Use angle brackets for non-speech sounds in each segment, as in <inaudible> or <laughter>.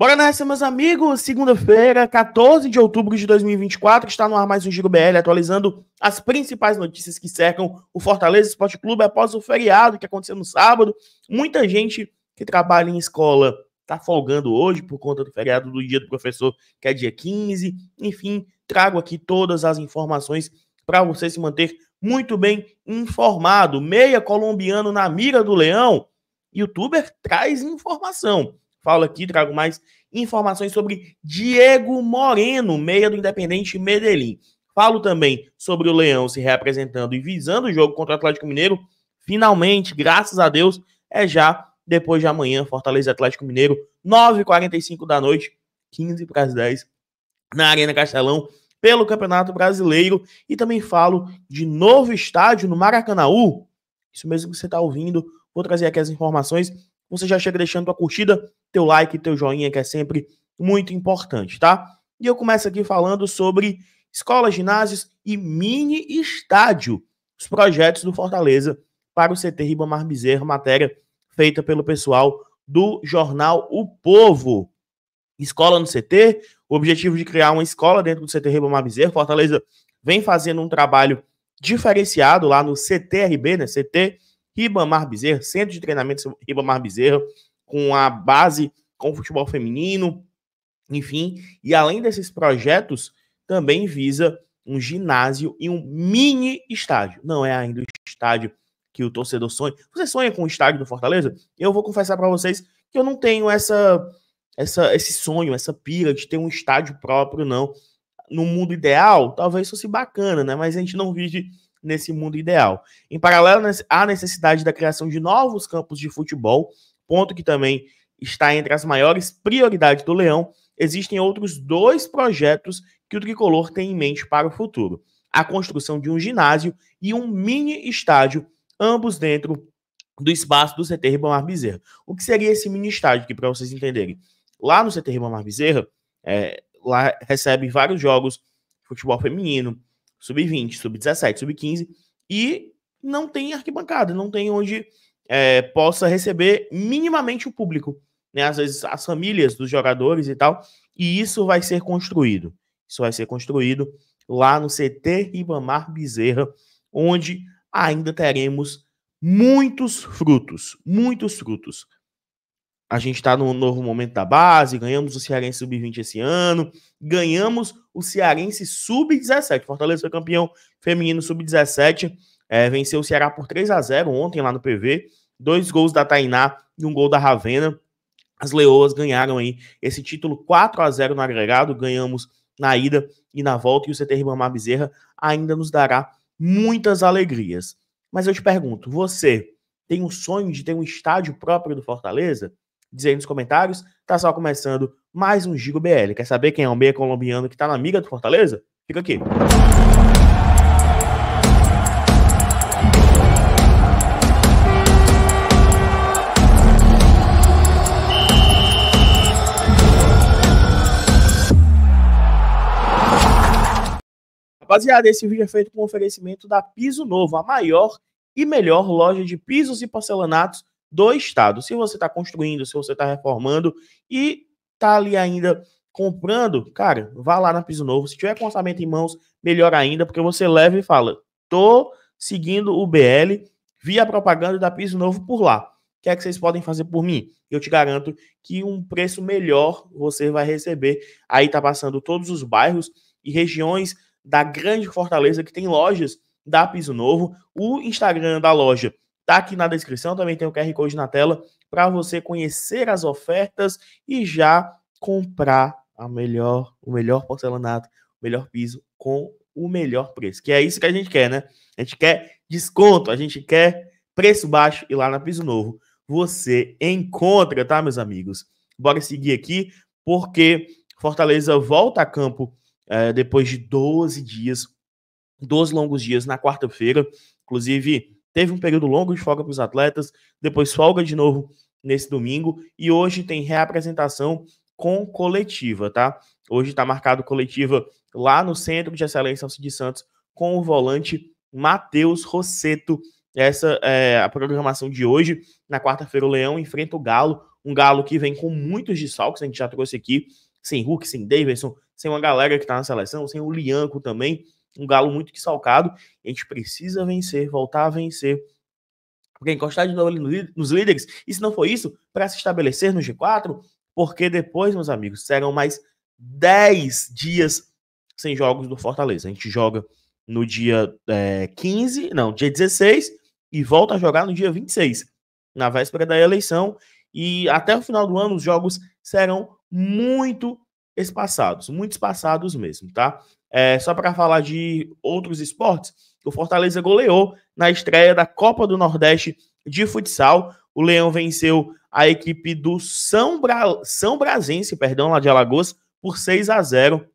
Bora nessa, meus amigos. Segunda-feira, 14 de outubro de 2024, está no ar mais um Giro BL, atualizando as principais notícias que cercam o Fortaleza Esporte Clube após o feriado que aconteceu no sábado. Muita gente que trabalha em escola está folgando hoje por conta do feriado do dia do professor, que é dia 15. Enfim, trago aqui todas as informações para você se manter muito bem informado. Meia colombiano na mira do leão. Youtuber traz informação. Falo aqui, trago mais informações sobre Diego Moreno, meia do Independente Medellín. Falo também sobre o Leão se reapresentando e visando o jogo contra o Atlético Mineiro. Finalmente, graças a Deus, é já depois de amanhã, Fortaleza Atlético Mineiro, 9h45 da noite, 15 para as 10, na Arena Castelão, pelo Campeonato Brasileiro. E também falo de novo estádio no Maracanãú. Isso mesmo que você está ouvindo. Vou trazer aqui as informações você já chega deixando tua curtida, teu like, teu joinha, que é sempre muito importante, tá? E eu começo aqui falando sobre escolas, ginásios e mini estádio, os projetos do Fortaleza para o CT Ribamar Bezerra, matéria feita pelo pessoal do jornal O Povo. Escola no CT, o objetivo de criar uma escola dentro do CT Ribamar Bezerra, Fortaleza vem fazendo um trabalho diferenciado lá no CTRB, né? CT Ribamar Bezerra, centro de treinamento Ribamar Bezerra, com a base com o futebol feminino, enfim. E além desses projetos, também visa um ginásio e um mini estádio. Não é ainda o estádio que o torcedor sonha. Você sonha com o estádio do Fortaleza? Eu vou confessar para vocês que eu não tenho essa, essa esse sonho, essa pira de ter um estádio próprio, não. No mundo ideal, talvez fosse bacana, né? Mas a gente não vive nesse mundo ideal. Em paralelo, há necessidade da criação de novos campos de futebol, ponto que também está entre as maiores prioridades do Leão. Existem outros dois projetos que o tricolor tem em mente para o futuro: a construção de um ginásio e um mini estádio, ambos dentro do espaço do CT Ribamar Bezerra. O que seria esse mini estádio aqui, para vocês entenderem? Lá no CT Ribamar Bezerra, é, lá recebe vários jogos de futebol feminino, sub-20, sub-17, sub-15, e não tem arquibancada, não tem onde é, possa receber minimamente o público, né? Às vezes as famílias dos jogadores e tal, e isso vai ser construído. Isso vai ser construído lá no CT Ribamar Bezerra, onde ainda teremos muitos frutos, muitos frutos. A gente está num novo momento da base, ganhamos o Cearense Sub-20 esse ano, ganhamos o Cearense Sub-17. Fortaleza foi campeão feminino Sub-17, é, venceu o Ceará por 3 a 0 ontem lá no PV. Dois gols da Tainá e um gol da Ravena. As Leoas ganharam aí esse título 4 a 0 no agregado, ganhamos na ida e na volta, e o CT Ribamar Bezerra ainda nos dará muitas alegrias. Mas eu te pergunto, você tem um sonho de ter um estádio próprio do Fortaleza? Diz aí nos comentários. Tá só começando mais um Gigo BL. Quer saber quem é o meia colombiano que tá na amiga do Fortaleza? Fica aqui. Rapaziada, esse vídeo é feito com oferecimento da Piso Novo, a maior e melhor loja de pisos e porcelanatos do Estado. Se você está construindo, se você está reformando e está ali ainda comprando, cara, vá lá na Piso Novo. Se tiver com orçamento em mãos, melhor ainda, porque você leva e fala: tô seguindo o BL, via propaganda da Piso Novo por lá. O que é que vocês podem fazer por mim? Eu te garanto que um preço melhor você vai receber. Aí tá passando todos os bairros e regiões da grande Fortaleza que tem lojas da Piso Novo. O Instagram da loja Tá aqui na descrição, também tem o QR Code na tela para você conhecer as ofertas e já comprar a melhor, o melhor porcelanato, o melhor piso com o melhor preço. Que é isso que a gente quer, né? A gente quer desconto, a gente quer preço baixo e lá na Piso Novo você encontra, tá, meus amigos? Bora seguir aqui, porque Fortaleza volta a campo é, depois de 12 dias, 12 longos dias na quarta-feira. Inclusive, Teve um período longo de folga para os atletas, depois folga de novo nesse domingo e hoje tem reapresentação com coletiva, tá? Hoje está marcado coletiva lá no Centro de Excelência de Santos com o volante Matheus Rosseto. Essa é a programação de hoje. Na quarta-feira, o Leão enfrenta o Galo, um Galo que vem com muitos desfalques, a gente já trouxe aqui sem Hulk, sem Davidson, sem uma galera que está na seleção, sem o Lianco também, um galo muito salcado. A gente precisa vencer, voltar a vencer, porque encostar de novo nos líderes, e se não for isso, para se estabelecer no G4, porque depois, meus amigos, serão mais 10 dias sem jogos do Fortaleza. A gente joga no dia é, eh, 15, não, dia 16, e volta a jogar no dia 26, na véspera da eleição. E até o final do ano, os jogos serão muito espaçados, muito espaçados mesmo, tá? É, só para falar de outros esportes, o Fortaleza goleou na estreia da Copa do Nordeste de futsal. O Leão venceu a equipe do São, Bra... São Brasense, perdão, lá de Alagoas, por 6 a 0.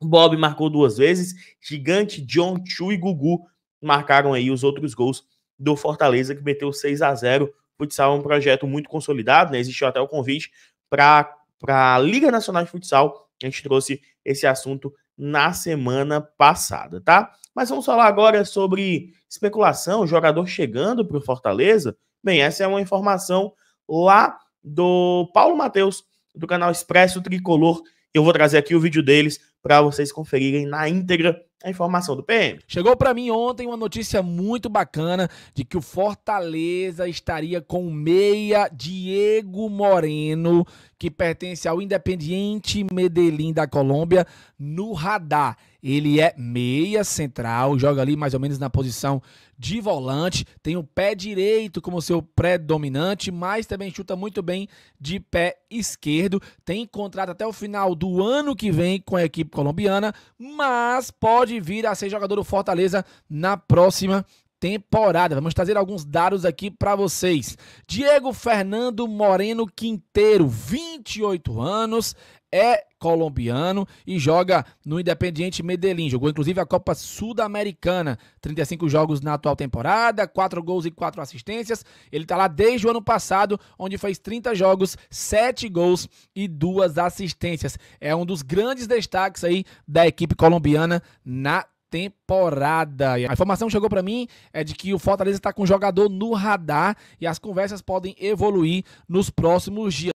Bob marcou duas vezes, Gigante, John, Chu e Gugu marcaram aí os outros gols do Fortaleza, que meteu 6 a 0. O futsal é um projeto muito consolidado, né? Existiu até o convite para para a Liga Nacional de Futsal. A gente trouxe esse assunto na semana passada, tá? Mas vamos falar agora sobre especulação, jogador chegando para o Fortaleza. Bem, essa é uma informação lá do Paulo Matheus, do canal Expresso Tricolor. Eu vou trazer aqui o vídeo deles para vocês conferirem na íntegra a informação do PM. Chegou para mim ontem uma notícia muito bacana de que o Fortaleza estaria com o meia Diego Moreno, que pertence ao Independiente Medellín da Colômbia, no radar. Ele é meia central, joga ali mais ou menos na posição de volante, tem o pé direito como seu predominante, mas também chuta muito bem de pé esquerdo. Tem contrato até o final do ano que vem com a equipe colombiana, mas pode vir a ser jogador do Fortaleza na próxima temporada. Vamos trazer alguns dados aqui para vocês. Diego Fernando Moreno Quinteiro, 28 anos, é colombiano e joga no Independiente Medellín. Jogou inclusive a Copa Sudamericana, 35 jogos na atual temporada, 4 gols e 4 assistências. Ele está lá desde o ano passado, onde fez 30 jogos, 7 gols e 2 assistências. É um dos grandes destaques aí da equipe colombiana na temporada. A informação chegou para mim é de que o Fortaleza está com o jogador no radar e as conversas podem evoluir nos próximos dias.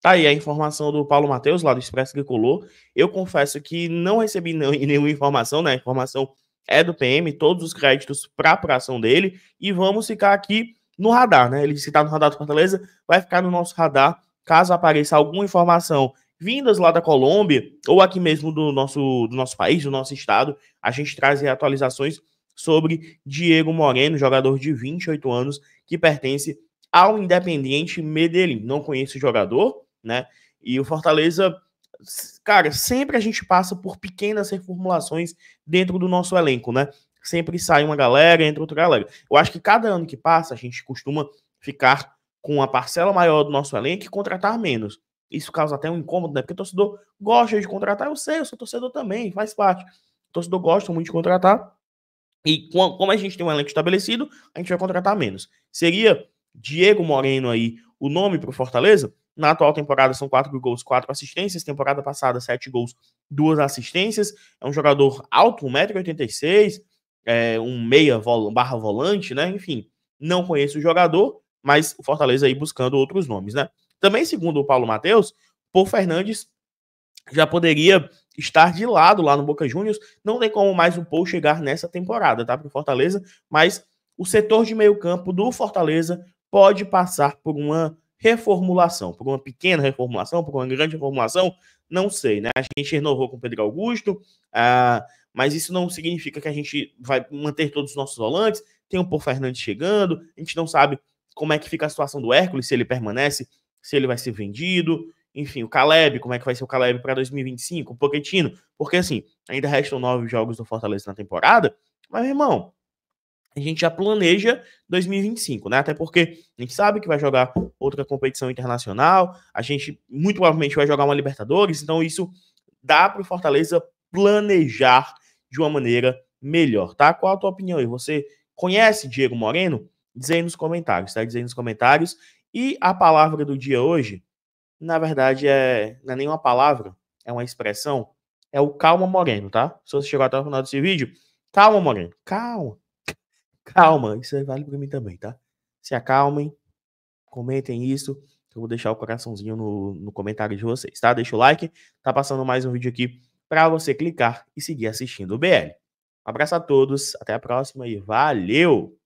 Tá aí a informação do Paulo Matheus, lá do Expresso colou. Eu confesso que não recebi <laughs> nenhuma informação, né? A informação é do PM, todos os créditos para apuração dele. E vamos ficar aqui no radar, né? Ele se está no radar do Fortaleza, vai ficar no nosso radar. Caso apareça alguma informação vindas lá da Colômbia ou aqui mesmo do nosso, do nosso país, do nosso estado, a gente traz atualizações sobre Diego Moreno, jogador de 28 anos que pertence ao Independiente Medellín. Não conheço o jogador, né? E o Fortaleza, cara, sempre a gente passa por pequenas reformulações dentro do nosso elenco, né? Sempre sai uma galera, entra outra galera. Eu acho que cada ano que passa, a gente costuma ficar com a parcela maior do nosso elenco e contratar menos. Isso causa até um incômodo, né? Porque o torcedor gosta de contratar, eu sei, eu sou torcedor também, faz parte. O torcedor gosta muito de contratar. E como a gente tem um elenco estabelecido, a gente vai contratar menos. Seria Diego Moreno aí o nome para o Fortaleza? Na atual temporada são quatro gols, quatro assistências. Temporada passada, sete gols, duas assistências. É um jogador alto, 1,86m, é um meia barra volante, né? Enfim, não conheço o jogador, mas o Fortaleza aí buscando outros nomes, né? Também, segundo o Paulo Matheus, por Fernandes já poderia estar de lado lá no Boca Juniors. Não tem como mais o Paul chegar nessa temporada, tá? Para o Fortaleza, mas o setor de meio campo do Fortaleza pode passar por uma reformulação, por uma pequena reformulação, por uma grande reformulação, não sei, né? A gente renovou com o Pedro Augusto, ah, mas isso não significa que a gente vai manter todos os nossos volantes, tem o Por Fernandes chegando, a gente não sabe como é que fica a situação do Hércules, se ele permanece se ele vai ser vendido, enfim, o Caleb, como é que vai ser o Caleb para 2025, o Pochettino, porque assim, ainda restam nove jogos do Fortaleza na temporada, mas, irmão, a gente já planeja 2025, né? Até porque a gente sabe que vai jogar outra competição internacional, a gente muito provavelmente vai jogar uma Libertadores, então isso dá para o Fortaleza planejar de uma maneira melhor, tá? Qual a tua opinião aí? Você conhece Diego Moreno? Diz aí nos comentários, tá? Diz aí nos comentários. E a palavra do dia hoje, na verdade, é, não é nenhuma palavra, é uma expressão. É o calma moreno, tá? Se você chegou até o final desse vídeo, calma moreno, calma. Calma, isso aí vale para mim também, tá? Se acalmem, comentem isso. Eu vou deixar o coraçãozinho no, no comentário de vocês, tá? Deixa o like. Tá passando mais um vídeo aqui para você clicar e seguir assistindo o BL. Um abraço a todos, até a próxima e valeu!